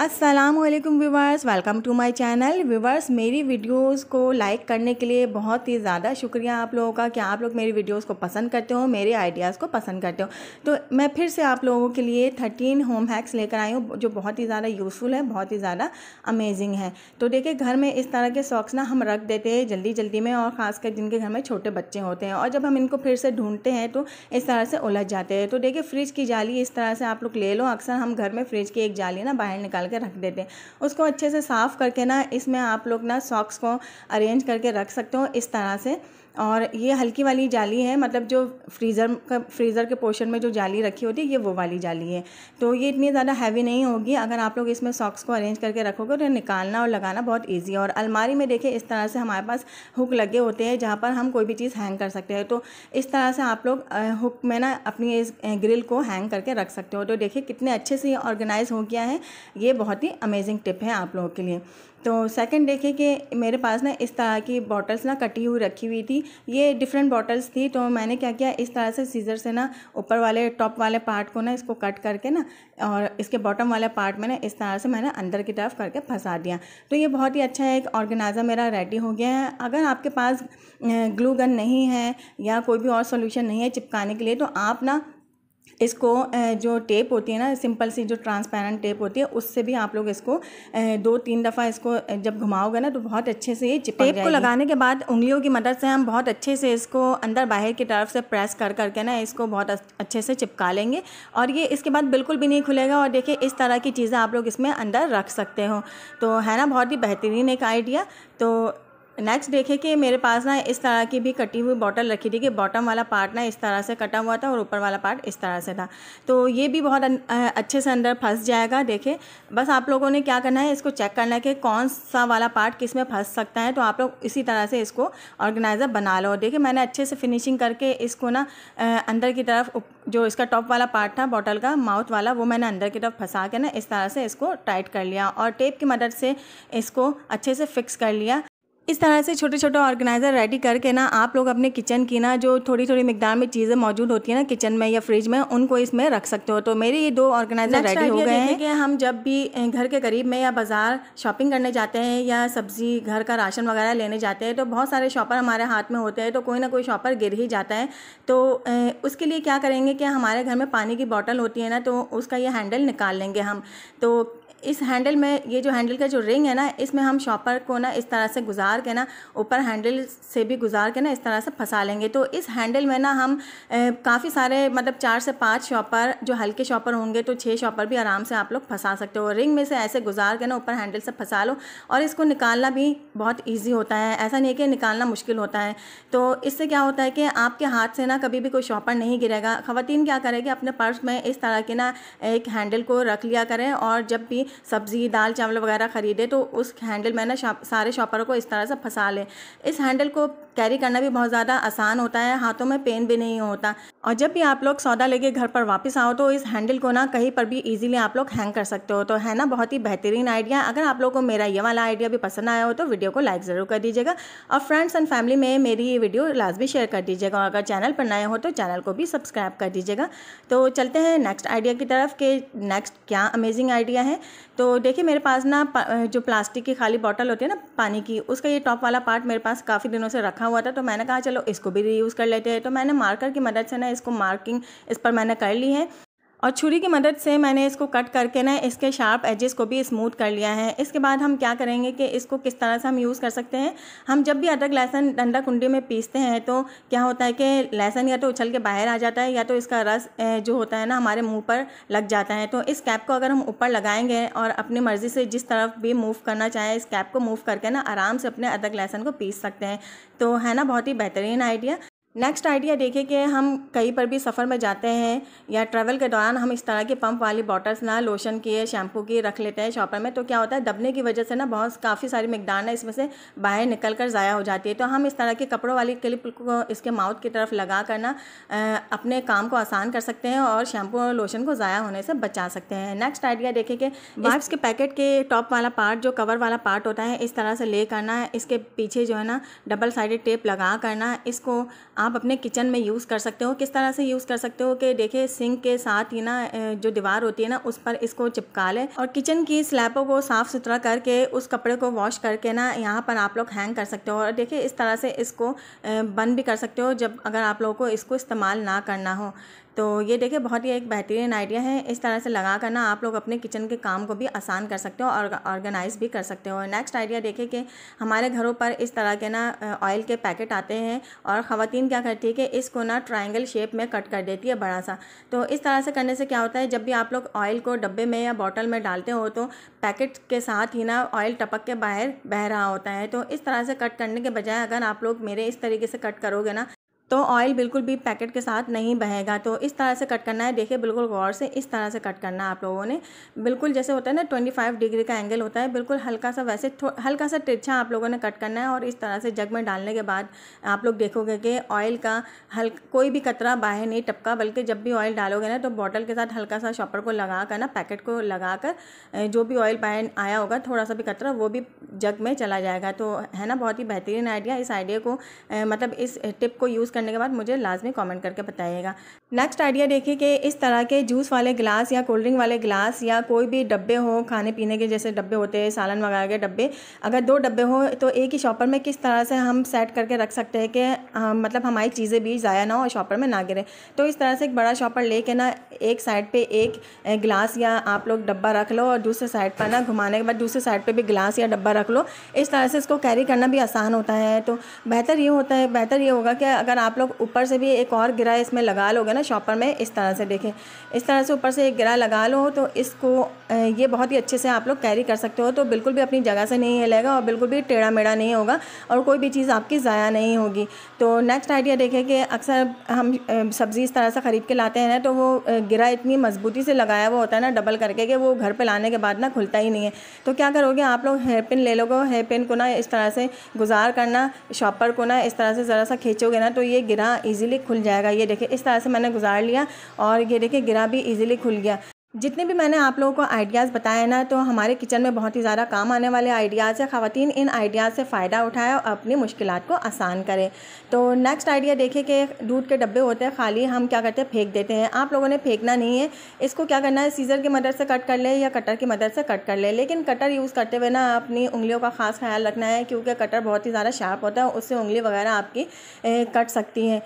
Aslam viewers welcome to my channel viewers मेरी videos को like करने के लिए बहुत ही ज़्यादा शुक्रिया आप लोगों का कि आप लोग मेरी वीडियोस को पसंद करते हो मेरे आइडियाज़ को पसंद करते हो तो मैं फिर से आप लोगों के लिए थर्टीन होम हैक्स लेकर आई हूँ जो बहुत ही ज़्यादा यूज़फुल है बहुत ही ज़्यादा अमेजिंग है तो देखिए घर में इस तरह के सॉक्स ना हम रख देते हैं जल्दी जल्दी में और ख़ासकर जिनके घर में छोटे बच्चे होते हैं और जब हम इनको फिर से ढूंढते हैं तो इस तरह से उलझ जाते हैं तो देखिए फ्रिज की जाली इस तरह से आप लोग ले लो अक्सर हम घर में फ्रिज की एक जाली ना बाहर निकाल निकाल के रख देते हैं उसको अच्छे से साफ़ करके ना इसमें आप लोग ना सॉक्स को अरेंज करके रख सकते हो इस तरह से और ये हल्की वाली जाली है मतलब जो फ्रीज़र का फ्रीज़र के पोर्शन में जो जाली रखी होती है ये वो वाली जाली है तो ये इतनी ज़्यादा हैवी नहीं होगी अगर आप लोग इसमें सॉक्स को अरेंज करके रखोगे तो निकालना और लगाना बहुत ईजी है और अलमारी में देखिए इस तरह से हमारे पास हुक लगे होते हैं जहाँ पर हम कोई भी चीज़ हैंग कर सकते हैं तो इस तरह से आप लोग हुक में ना अपनी इस ग्रिल को हैंग करके रख सकते हो तो देखिए कितने अच्छे से ये ऑर्गेनाइज़ हो गया है ये बहुत ही अमेजिंग टिप है आप लोगों के लिए तो सेकंड देखे कि मेरे पास ना इस तरह की बॉटल्स ना कटी हुई रखी हुई थी ये डिफरेंट बॉटल्स थी तो मैंने क्या किया इस तरह से सीज़र से ना ऊपर वाले टॉप वाले पार्ट को ना इसको कट करके ना और इसके बॉटम वाले पार्ट में ना इस तरह से मैंने अंदर की तरफ करके फंसा दिया तो ये बहुत ही अच्छा है एक ऑर्गेनाइज़र मेरा रेडी हो गया है अगर आपके पास ग्लू गन नहीं है या कोई भी और सोल्यूशन नहीं है चिपकाने के लिए तो आप ना इसको जो टेप होती है ना सिंपल सी जो ट्रांसपेरेंट टेप होती है उससे भी आप लोग इसको दो तीन दफ़ा इसको जब घुमाओगे ना तो बहुत अच्छे से ये चिपक टेप को लगाने के बाद उंगलियों की मदद से हम बहुत अच्छे से इसको अंदर बाहर की तरफ से प्रेस कर करके ना इसको बहुत अच्छे से चिपका लेंगे और ये इसके बाद बिल्कुल भी नहीं खुलेगा और देखिए इस तरह की चीज़ें आप लोग इसमें अंदर रख सकते हो तो है ना बहुत ही बेहतरीन एक आइडिया तो नेक्स्ट देखें कि मेरे पास ना इस तरह की भी कटी हुई बॉटल रखी थी कि बॉटम वाला पार्ट ना इस तरह से कटा हुआ था और ऊपर वाला पार्ट इस तरह से था तो ये भी बहुत अच्छे से अंदर फंस जाएगा देखें बस आप लोगों ने क्या करना है इसको चेक करना है कि कौन सा वाला पार्ट किस में फंस सकता है तो आप लोग इसी तरह से इसको ऑर्गेनाइज़र बना लो देखिए मैंने अच्छे से फिनिशिंग करके इसको ना अंदर की तरफ जो इसका टॉप वाला पार्ट था बॉटल का माउथ वाला वो मैंने अंदर की तरफ फंसा के ना इस तरह से इसको टाइट कर लिया और टेप की मदद से इसको अच्छे से फिक्स कर लिया इस तरह से छोटे छोटे ऑर्गेनाइज़र रेडी करके ना आप लोग अपने किचन की ना जो थोड़ी थोड़ी मकदार में चीज़ें मौजूद होती है ना किचन में या फ्रिज में उनको इसमें रख सकते हो तो मेरे ये दो ऑर्गेनाइज़र रेडी हो गए हैं कि हम जब भी घर के करीब में या बाज़ार शॉपिंग करने जाते हैं या सब्ज़ी घर का राशन वगैरह लेने जाते हैं तो बहुत सारे शॉपर हमारे हाथ में होते हैं तो कोई ना कोई शॉपर गिर ही जाता है तो उसके लिए क्या करेंगे कि हमारे घर में पानी की बॉटल होती है ना तो उसका ये हैंडल निकाल लेंगे हम तो इस हैंडल में ये जो हैंडल का जो रिंग है ना इसमें हम शॉपर को ना इस तरह से गुजार के ना ऊपर हैंडल से भी गुजार के ना इस तरह से फंसा लेंगे तो इस हैंडल में ना हम काफ़ी सारे मतलब चार से पाँच शॉपर जो हल्के शॉपर होंगे तो छः शॉपर भी आराम से आप लोग फंसा सकते हो रिंग में से ऐसे गुजार के ना ऊपर हैंडल से फंसा लो और इसको निकालना भी बहुत ईजी होता है ऐसा नहीं है कि निकालना मुश्किल होता है तो इससे क्या होता है कि आपके हाथ से ना कभी भी कोई शॉपर नहीं गिरेगा ख़वान क्या करेगी अपने पर्स में इस तरह के ना एक हैंडल को रख लिया करें और जब भी सब्ज़ी दाल चावल वगैरह ख़रीदे तो उस हैंडल में ना सारे शॉपरों को इस तरह से फंसा लें इस हैंडल को कैरी करना भी बहुत ज़्यादा आसान होता है हाथों में पेन भी नहीं होता और जब भी आप लोग सौदा लेके घर पर वापस आओ तो इस हैंडल को ना कहीं पर भी इजीली आप लोग हैंग कर सकते हो तो है ना बहुत ही बेहतरीन आइडिया अगर आप लोग को मेरा ये वाला आइडिया भी पसंद आया हो तो वीडियो को लाइक ज़रूर कर दीजिएगा और फ्रेंड्स एंड फैमिली में मेरी ये वीडियो लाजमी शेयर कर दीजिएगा और अगर चैनल पर नए हो तो चैनल को भी सब्सक्राइब कर दीजिएगा तो चलते हैं नेक्स्ट आइडिया की तरफ कि नेक्स्ट क्या अमेजिंग आइडिया है तो देखिए मेरे पास ना जो प्लास्टिक की खाली बॉटल होती है ना पानी की उसका ये टॉप वाला पार्ट मेरे पास काफ़ी दिनों से रखा हुआ था तो मैंने कहा चलो इसको भी रीयूज़ कर लेते हैं तो मैंने मार्कर की मदद से ना इसको मार्किंग इस पर मैंने कर ली है और छुरी की मदद से मैंने इसको कट करके ना इसके शार्प एजेस को भी स्मूथ कर लिया है इसके बाद हम क्या करेंगे कि इसको किस तरह से हम यूज़ कर सकते हैं हम जब भी अदरक लहसन डंडा कुंडी में पीसते हैं तो क्या होता है कि लहसन या तो उछल के बाहर आ जाता है या तो इसका रस जो होता है ना हमारे मुँह पर लग जाता है तो इस कैप को अगर हम ऊपर लगाएंगे और अपनी मर्ज़ी से जिस तरफ भी मूव करना चाहें इस कैप को मूव करके ना आराम से अपने अदरक लहसन को पीस सकते हैं तो है ना बहुत ही बेहतरीन आइडिया नेक्स्ट आइडिया देखें कि हम कहीं पर भी सफ़र में जाते हैं या ट्रैवल के दौरान हम इस तरह के पंप वाली बॉटल्स ना लोशन की या शैम्पू की रख लेते हैं शॉपर में तो क्या होता है दबने की वजह से ना बहुत काफ़ी सारी मकदार ना इसमें से बाहर निकल कर ज़ाया हो जाती है तो हम इस तरह के कपड़ों वाली क्लिप को इसके माउथ की तरफ लगा कर ना अपने काम को आसान कर सकते हैं और शैम्पू और लोशन को ज़ाया होने से बचा सकते हैं नेक्स्ट आइडिया देखें कि वाइप्स के पैकेट के टॉप वाला पार्ट जो कवर वाला पार्ट होता है इस तरह से ले करना इसके पीछे जो है ना डबल साइडेड टेप लगा करना इसको आप अपने किचन में यूज़ कर सकते हो किस तरह से यूज़ कर सकते हो कि देखिए सिंक के साथ ही ना जो दीवार होती है ना उस पर इसको चिपका लें और किचन की स्लैपों को साफ़ सुथरा करके उस कपड़े को वॉश करके ना यहाँ पर आप लोग हैंग कर सकते हो और देखिए इस तरह से इसको बंद भी कर सकते हो जब अगर आप लोगों को इसको इस्तेमाल ना करना हो तो ये देखिए बहुत ही एक बेहतरीन आइडिया है इस तरह से लगा कर ना आप लोग अपने किचन के काम को भी आसान कर सकते हो और ऑर्गेनाइज भी कर सकते हो नेक्स्ट आइडिया देखिए कि हमारे घरों पर इस तरह के ना ऑयल के पैकेट आते हैं और ख़वान क्या करती है कि इसको ना ट्राइंगल शेप में कट कर देती है बड़ा सा तो इस तरह से करने से क्या होता है जब भी आप लोग ऑयल को डब्बे में या बॉटल में डालते हो तो पैकेट के साथ ही ना ऑयल टपक के बाहर बह रहा होता है तो इस तरह से कट करने के बजाय अगर आप लोग मेरे इस तरीके से कट करोगे ना तो ऑयल बिल्कुल भी पैकेट के साथ नहीं बहेगा तो इस तरह से कट करना है देखिए बिल्कुल गौर से इस तरह से कट करना है आप लोगों ने बिल्कुल जैसे होता है ना ट्वेंटी फाइव डिग्री का एंगल होता है बिल्कुल हल्का सा वैसे हल्का सा तिरछा आप लोगों ने कट करना है और इस तरह से जग में डालने के बाद आप लोग देखोगे कि ऑयल का हल्का कोई भी कतरा बाहर नहीं टपका बल्कि जब भी ऑयल डालोगे ना तो बॉटल के साथ हल्का सा शॉपर को लगा कर ना पैकेट को लगा कर जो भी ऑयल बाहर आया होगा थोड़ा सा भी कतरा वो भी जग में चला जाएगा तो है ना बहुत ही बेहतरीन आइडिया इस आइडिया को मतलब इस टिप को यूज़ करने के बाद मुझे लाजमी कमेंट करके बताइएगा नेक्स्ट आइडिया देखिए कि इस तरह के जूस वाले गिलास या कोल्ड ड्रिंक वाले गिलास या कोई भी डब्बे हो खाने पीने के जैसे डब्बे होते हैं सालन वगैरह के डब्बे अगर दो डब्बे हो तो एक ही शॉपर में किस तरह से हम सेट करके रख सकते हैं कि हाँ, मतलब हमारी चीज़ें भी ज़ाया ना हो शॉपर में ना गिरे तो इस तरह से एक बड़ा शॉपर ले ना एक साइड पर एक गिलास या आप लोग डब्बा रख लो और दूसरे साइड पर ना घुमाने के बाद दूसरे साइड पर भी गिलास या डब्बा रख लो इस तरह से इसको कैरी करना भी आसान होता है तो बेहतर ये होता है बेहतर ये होगा कि अगर आप आप लोग ऊपर से भी एक और गिरा इसमें लगा लोगे ना शॉपर में इस तरह से देखें इस तरह से ऊपर से एक गिरा लगा लो तो इसको ये बहुत ही अच्छे से आप लोग कैरी कर सकते हो तो बिल्कुल भी अपनी जगह से नहीं हिलेगा और बिल्कुल भी टेढ़ा मेढ़ा नहीं होगा और कोई भी चीज़ आपकी ज़ाया नहीं होगी तो नेक्स्ट आइडिया देखें कि अक्सर हम सब्ज़ी इस तरह से ख़रीद के लाते हैं ना तो वो गिरा इतनी मजबूती से लगाया हुआ होता है ना डबल करके कि वो घर पर लाने के बाद ना खुलता ही नहीं है तो क्या करोगे आप लोग हेयर पिन ले लोगे हेयर पिन को ना इस तरह से गुजार करना शॉपर को ना इस तरह से ज़रा सा खींचोगे ना तो ये गिरा इजीली खुल जाएगा ये देखिए इस तरह से मैंने गुजार लिया और ये देखिए गिरा भी इजीली खुल गया जितने भी मैंने आप लोगों को आइडियाज़ बताए ना तो हमारे किचन में बहुत ही ज़्यादा काम आने वाले आइडियाज़ है ख़वान इन आइडियाज़ से फ़ायदा उठाएँ और अपनी मुश्किल को आसान करें तो नेक्स्ट आइडिया देखें कि दूध के डब्बे होते हैं खाली हम क्या करते हैं फेंक देते हैं आप लोगों ने फेंकना नहीं है इसको क्या करना है सीज़र की मदद से कट कर ले या कटर की मदद से कट कर ले लेकिन कटर यूज़ करते हुए ना अपनी उंगलियों का ख़ास ख्याल रखना है क्योंकि कटर बहुत ही ज़्यादा शार्प होता है उससे उंगली वगैरह आपकी कट सकती हैं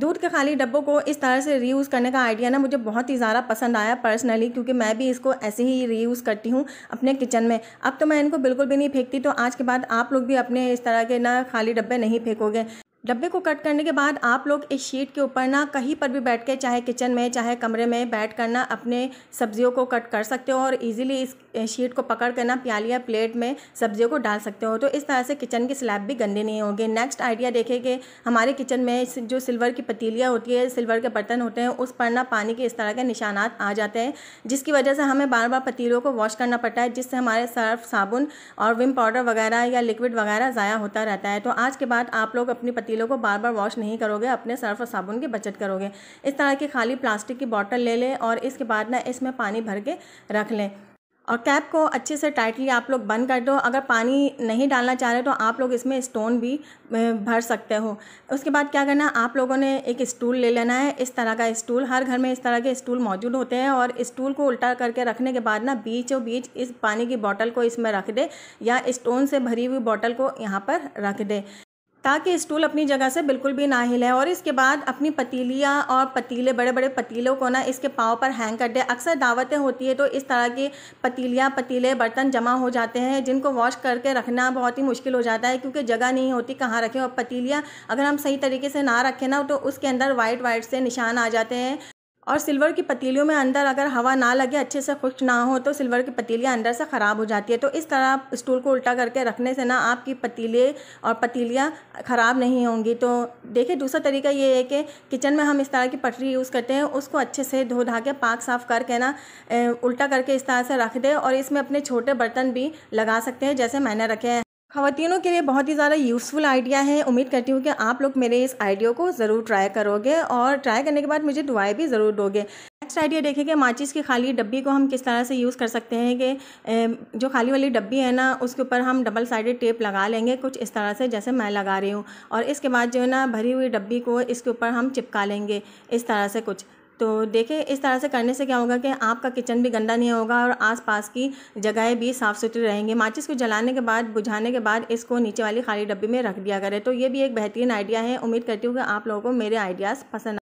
दूध के खाली डब्बों को इस तरह से रीयूज़ करने का आइडिया ना मुझे बहुत ही ज़्यादा पसंद आया पर्सनली क्योंकि मैं भी इसको ऐसे ही रीयूज़ करती हूँ अपने किचन में अब तो मैं इनको बिल्कुल भी नहीं फेंकती तो आज के बाद आप लोग भी अपने इस तरह के ना खाली डब्बे नहीं फेंकोगे डब्बे को कट करने के बाद आप लोग इस शीट के ऊपर ना कहीं पर भी बैठ के चाहे किचन में चाहे कमरे में बैठ कर ना अपने सब्जियों को कट कर सकते हो और इजीली इस शीट को पकड़ कर ना प्याली या प्लेट में सब्जियों को डाल सकते हो तो इस तरह से किचन की स्लैब भी गंदे नहीं होंगे नेक्स्ट आइडिया देखें कि हमारे किचन में जो सिल्वर की पतीलियाँ होती है सिल्वर के बर्तन होते हैं उस पर ना पानी के इस तरह के निशानात आ जाते हैं जिसकी वजह से हमें बार बार पतीलियों को वॉश करना पड़ता है जिससे हमारे सर्फ साबुन और विम पाउडर वगैरह या लिक्विड वगैरह ज़ाया होता रहता है तो आज के बाद आप लोग अपनी कीलों को बार बार वॉश नहीं करोगे अपने सर्फ और साबुन की बचत करोगे इस तरह की खाली प्लास्टिक की बॉटल ले लें और इसके बाद ना इसमें पानी भर के रख लें और कैप को अच्छे से टाइटली आप लोग बंद कर दो अगर पानी नहीं डालना चाह रहे तो आप लोग इसमें स्टोन भी भर सकते हो उसके बाद क्या करना आप लोगों ने एक स्टूल ले लेना है इस तरह का स्टूल हर घर में इस तरह के स्टूल मौजूद होते हैं और स्टूल को उल्टा करके रखने के बाद ना बीचों बीच इस पानी की बॉटल को इसमें रख दे या इस्टोन से भरी हुई बॉटल को यहाँ पर रख दे ताकि स्टूल अपनी जगह से बिल्कुल भी ना हिले और इसके बाद अपनी पतीलियाँ और पतीले बड़े बड़े पतीलों को ना इसके पाव पर हैंग कर दे अक्सर दावतें होती है तो इस तरह की पतीलियाँ पतीले बर्तन जमा हो जाते हैं जिनको वॉश करके रखना बहुत ही मुश्किल हो जाता है क्योंकि जगह नहीं होती कहाँ रखें और पतीलियाँ अगर हम सही तरीके से ना रखें ना तो उसके अंदर वाइट वाइट से निशान आ जाते हैं और सिल्वर की पतीलियों में अंदर अगर हवा ना लगे अच्छे से खुश्क ना हो तो सिल्वर की पतीलियाँ अंदर से ख़राब हो जाती है तो इस तरह आप स्टूल को उल्टा करके रखने से ना आपकी पतीले और पतीलियाँ ख़राब नहीं होंगी तो देखिए दूसरा तरीका ये है कि किचन में हम इस तरह की पटरी यूज़ करते हैं उसको अच्छे से धो धा के पाक साफ़ करके ना उल्टा करके इस तरह से रख दें और इसमें अपने छोटे बर्तन भी लगा सकते हैं जैसे मैंने रखे हैं खातिनों के लिए बहुत ही ज़्यादा यूज़फुल आइडिया है उम्मीद करती हूँ कि आप लोग मेरे इस आइडियो को ज़रूर ट्राई करोगे और ट्राई करने के बाद मुझे दुआएं भी ज़रूर दोगे नेक्स्ट आइडिया देखेंगे माचिस की खाली डब्बी को हम किस तरह से यूज़ कर सकते हैं कि जो खाली वाली डब्बी है ना उसके ऊपर हम डबल साइडेड टेप लगा लेंगे कुछ इस तरह से जैसे मैं लगा रही हूँ और इसके बाद जो है ना भरी हुई डब्बी को इसके ऊपर हम चिपका लेंगे इस तरह से कुछ तो देखें इस तरह से करने से क्या होगा कि आपका किचन भी गंदा नहीं होगा और आसपास की जगहें भी साफ़ सुथरी रहेंगी माचिस को जलाने के बाद बुझाने के बाद इसको नीचे वाली खाली डब्बी में रख दिया करें तो ये भी एक बेहतरीन आइडिया है उम्मीद करती हूँ कि आप लोगों को मेरे आइडियाज़ पसंद